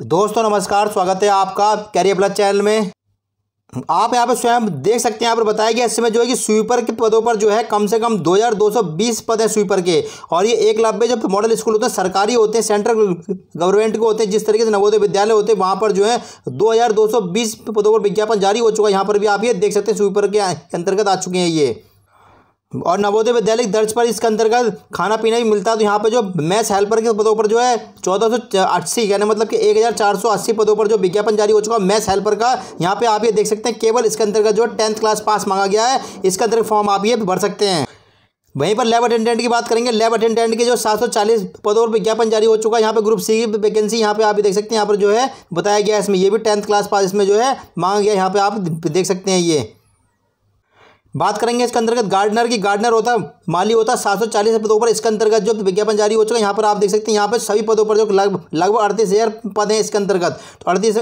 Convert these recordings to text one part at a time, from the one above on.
तो दोस्तों नमस्कार स्वागत है आपका कैरियर प्लस चैनल में आप यहाँ पे स्वयं देख सकते हैं यहाँ पर बताया गया इसमें जो है कि स्वीपर के पदों पर जो है कम से कम 2220 पद हैं स्वीपर के और ये एक लाभ जब मॉडल स्कूल होते हैं सरकारी होते हैं सेंट्रल गवर्नमेंट के होते हैं जिस तरीके से नवोदय विद्यालय होते हैं वहाँ पर जो है 2220 पदों पर विज्ञापन जारी हो चुका है यहाँ पर भी आप ये देख सकते हैं स्वीपर के अंतर्गत आ चुके हैं ये और नवोदय विद्यालय दर्ज पर इसके अंतर्गत खाना पीना भी मिलता है तो यहाँ पर जो मैथ्स हेल्पर के पदों पर जो है चौदह सौ अस्सी यानी मतलब कि एक हज़ार चार सौ अस्सी पदों पर जो विज्ञापन जारी हो चुका है मैथ्स हेल्पर का यहाँ पे आप ये देख सकते हैं केवल इसके अंतर्गत जो टेंथ क्लास पास मांगा गया है इसके अंतर्गत फॉर्म आप ये भर सकते हैं वहीं पर लैब अटेंडेंट की बात करेंगे लैब अटेंडेंट के जो 740 पदों पर विज्ञापन जारी हो चुका है यहाँ पे ग्रुप सी की वैकेंसी यहाँ पे आप देख सकते हैं यहाँ पर जो है बताया गया है इसमें ये भी टेंथ क्लास पास इसमें जो है मांगा गया यहाँ पे आप देख सकते हैं ये बात करेंगे इसके अंतर्गत गार्डनर की गार्डनर होता माली होता सात सौ चालीस पदों पर इसके अंतर्गत जो विज्ञापन जारी हो चुका है यहाँ पर आप देख सकते हैं यहाँ पर सभी पदों पर जो लगभग अड़तीस हज़ार पद हैं इसके अंतर्गत तो अड़तीस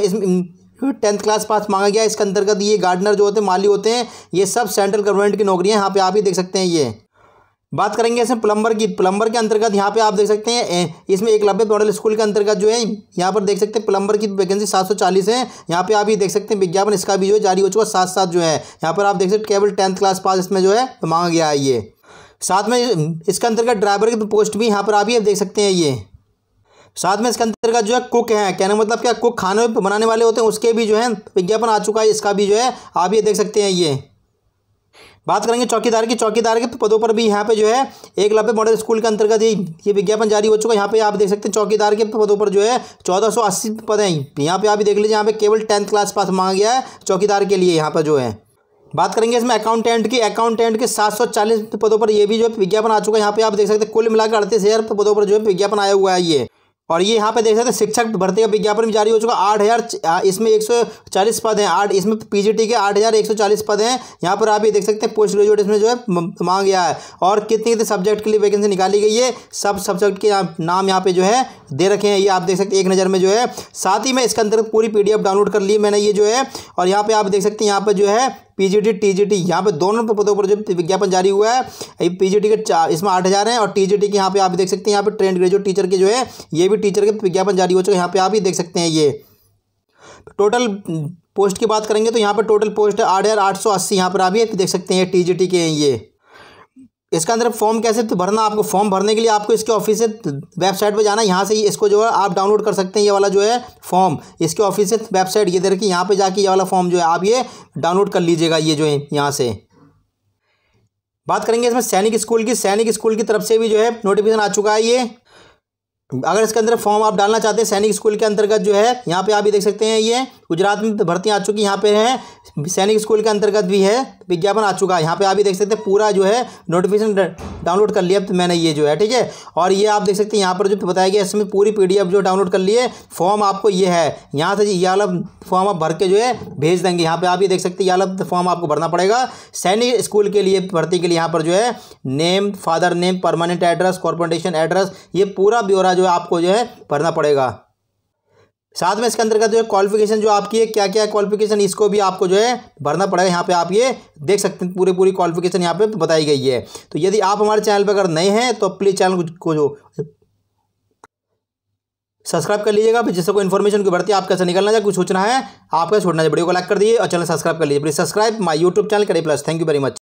टेंथ क्लास पास मांगा गया इसके अंतर्गत ये गार्डनर जो होते हैं माली होते हैं ये सब सेंट्रल गवर्नमेंट की नौकरियाँ यहाँ पे आप ही देख सकते हैं ये बात करेंगे इसमें प्लम्बर की प्लम्बर के अंतर्गत यहाँ पे आप देख सकते हैं इसमें एक लभ्य मॉडल स्कूल के अंतर्गत जो है यहाँ पर देख सकते हैं प्लम्बर की वैकेंसी सात सौ चालीस है यहाँ पे आप ये देख सकते हैं विज्ञापन इसका भी जो है जारी हो चुका साथ साथ जो है यहाँ पर आप देख सकते केवल टेंथ क्लास पास इसमें जो है मांगा गया है ये साथ में इसके अंतर्गत ड्राइवर की पोस्ट भी यहाँ पर आप ये देख सकते हैं ये साथ में इसके अंतर्गत जो है कुक है कहने मतलब क्या कुक खाने बनाने वाले होते हैं उसके भी जो है विज्ञापन आ चुका है इसका भी जो है आप ये देख सकते हैं ये बात करेंगे चौकीदार की चौकीदार के पदों पर भी यहाँ पे जो है एक लव्य मॉडल स्कूल के अंतर्गत ये ये विज्ञापन जारी हो चुका है यहाँ पे आप देख सकते हैं चौकीदार के पदों पर जो है चौदह सौ अस्सी पद हैं यहाँ पे आप देख लीजिए यहाँ पे केवल टेंथ क्लास पास मांगा गया है चौकीदार के लिए यहाँ पर जो है बात करेंगे इसमें अकाउंटेंट की अकाउंटेंट के चालीस पदों पर ये भी जो विज्ञापन आ चुका है यहाँ पे आप देख सकते हैं कुल मिलाकर अड़तीस हज़ार पदों पर जो है विज्ञापन आया हुआ है ये और ये यहाँ पे देख सकते हैं शिक्षक भर्ती का विज्ञापन भी जारी हो चुका आठ हज़ार इसमें एक सौ चालीस पद हैं आठ इसमें पीजीटी के आठ हज़ार एक सौ चालीस पद हैं यहाँ पर आप ये देख सकते हैं पोस्ट ग्रेजुएट इसमें जो है मांग गया है और कितने कितने सब्जेक्ट के लिए वैकेंसी निकाली गई है सब सब्जेक्ट के नाम यहाँ पे जो है दे रखे हैं ये आप देख सकते हैं एक नज़र में जो है साथ ही में इसके अंतर्गत पूरी पी डाउनलोड कर ली मैंने ये जो है और यहाँ पर आप देख सकते हैं यहाँ पर जो है पीजीटी टीजीटी यहाँ पे दोनों पदों पर जो विज्ञापन जारी हुआ है पीजीटी के चार इसमें आठ हज़ार हैं और टीजीटी के यहाँ पे आप देख सकते हैं यहाँ पे ट्रेंड ग्रेजुएट टीचर के जो है ये भी टीचर के विज्ञापन जारी हो चुके हैं यहाँ पे आप ही देख सकते हैं ये टोटल पोस्ट की बात करेंगे तो यहाँ पर टोटल पोस्ट आठ हज़ार आठ सौ अस्सी यहाँ पर आप ये देख सकते हैं टी के हैं ये इसका अंदर फॉर्म कैसे तो भरना आपको फॉर्म भरने के लिए आपको इसके ऑफिस से वेबसाइट पे जाना यहाँ से इसको जो है आप डाउनलोड कर सकते हैं ये वाला जो है फॉर्म इसके ऑफिस से वेबसाइट ये देखिए यहाँ पे जाके ये वाला फॉर्म जो है आप ये डाउनलोड कर लीजिएगा ये जो है यहाँ से बात करेंगे इसमें सैनिक स्कूल की सैनिक स्कूल की तरफ से भी जो है नोटिफिकेशन आ चुका है ये अगर इसके अंदर फॉर्म आप डालना चाहते हैं सैनिक स्कूल के अंतर्गत जो है यहाँ पे आप ये देख सकते हैं ये गुजरात में तो भर्ती आ चुकी यहाँ पे हैं सैनिक स्कूल के अंतर्गत भी है विज्ञापन आ चुका है यहाँ पे आप भी देख सकते हैं पूरा जो है नोटिफिकेशन डाउनलोड कर लिया तो मैंने ये जो है ठीक है और ये आप देख सकते हैं यहाँ पर जो बताया गया इसमें पूरी पी जो डाउनलोड कर लिए फॉर्म आपको ये है यहाँ से ये अलग फॉर्म आप भर के जो है भेज देंगे यहाँ पर आप ये देख सकते हैं ये अलग फॉर्म आपको भरना पड़ेगा सैनिक स्कूल के लिए भर्ती के लिए यहाँ पर जो है name father name permanent address corporation address ये पूरा ब्यौरा जो है आपको जो है भरना पड़ेगा साथ में इसके अंतर्गत जो है क्वालिफिकेशन जो आपकी है क्या क्या क्वालिफिकेशन इसको भी आपको जो है भरना पड़ेगा यहाँ पे आप ये देख सकते हैं पूरी पूरी क्वालिफिकेशन यहाँ पे बताई गई है तो यदि आप हमारे चैनल पर अगर नए हैं तो प्लीज़ चैनल को जो सब्सक्राइब कर लीजिएगा फिर जिससे कोई इन्फॉर्मेशन की बढ़ती है आपका से निकलना है कुछ सोचना है आपका छोड़ना है वीडियो को लाइक कर दिए और चैनल सब्सक्राइब कर लीजिए please subscribe my YouTube channel करिए plus thank you very much